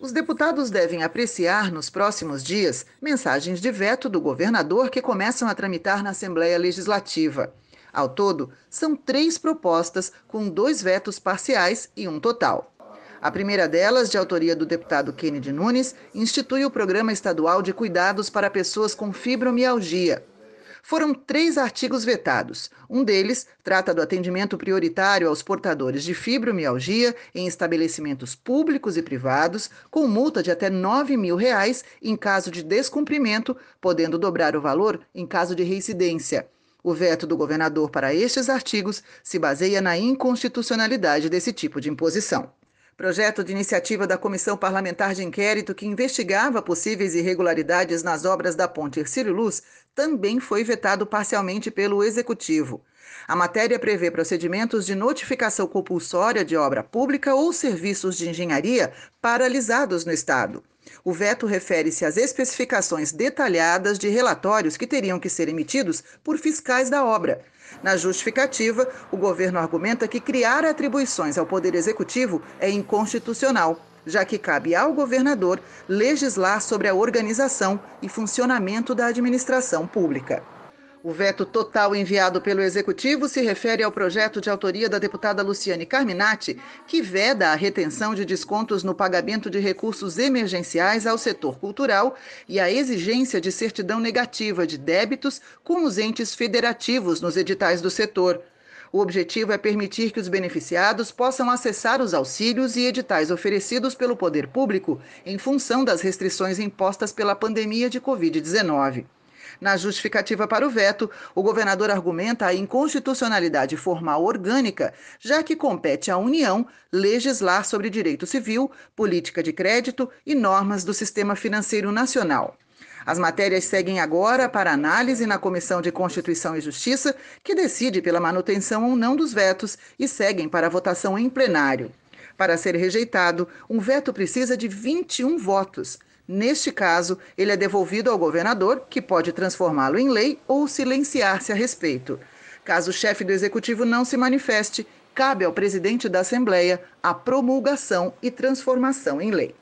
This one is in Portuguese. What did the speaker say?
Os deputados devem apreciar nos próximos dias mensagens de veto do governador que começam a tramitar na Assembleia Legislativa. Ao todo, são três propostas, com dois vetos parciais e um total. A primeira delas, de autoria do deputado Kennedy Nunes, institui o Programa Estadual de Cuidados para Pessoas com Fibromialgia foram três artigos vetados. Um deles trata do atendimento prioritário aos portadores de fibromialgia em estabelecimentos públicos e privados, com multa de até R$ 9 mil reais em caso de descumprimento, podendo dobrar o valor em caso de reincidência. O veto do governador para estes artigos se baseia na inconstitucionalidade desse tipo de imposição. Projeto de iniciativa da Comissão Parlamentar de Inquérito que investigava possíveis irregularidades nas obras da Ponte Ercílio Luz também foi vetado parcialmente pelo Executivo. A matéria prevê procedimentos de notificação compulsória de obra pública ou serviços de engenharia paralisados no Estado. O veto refere-se às especificações detalhadas de relatórios que teriam que ser emitidos por fiscais da obra. Na justificativa, o governo argumenta que criar atribuições ao Poder Executivo é inconstitucional, já que cabe ao governador legislar sobre a organização e funcionamento da administração pública. O veto total enviado pelo Executivo se refere ao projeto de autoria da deputada Luciane Carminati, que veda a retenção de descontos no pagamento de recursos emergenciais ao setor cultural e a exigência de certidão negativa de débitos com os entes federativos nos editais do setor. O objetivo é permitir que os beneficiados possam acessar os auxílios e editais oferecidos pelo poder público em função das restrições impostas pela pandemia de Covid-19. Na justificativa para o veto, o governador argumenta a inconstitucionalidade formal orgânica, já que compete à União legislar sobre direito civil, política de crédito e normas do sistema financeiro nacional. As matérias seguem agora para análise na Comissão de Constituição e Justiça, que decide pela manutenção ou não dos vetos e seguem para votação em plenário. Para ser rejeitado, um veto precisa de 21 votos. Neste caso, ele é devolvido ao governador, que pode transformá-lo em lei ou silenciar-se a respeito. Caso o chefe do executivo não se manifeste, cabe ao presidente da Assembleia a promulgação e transformação em lei.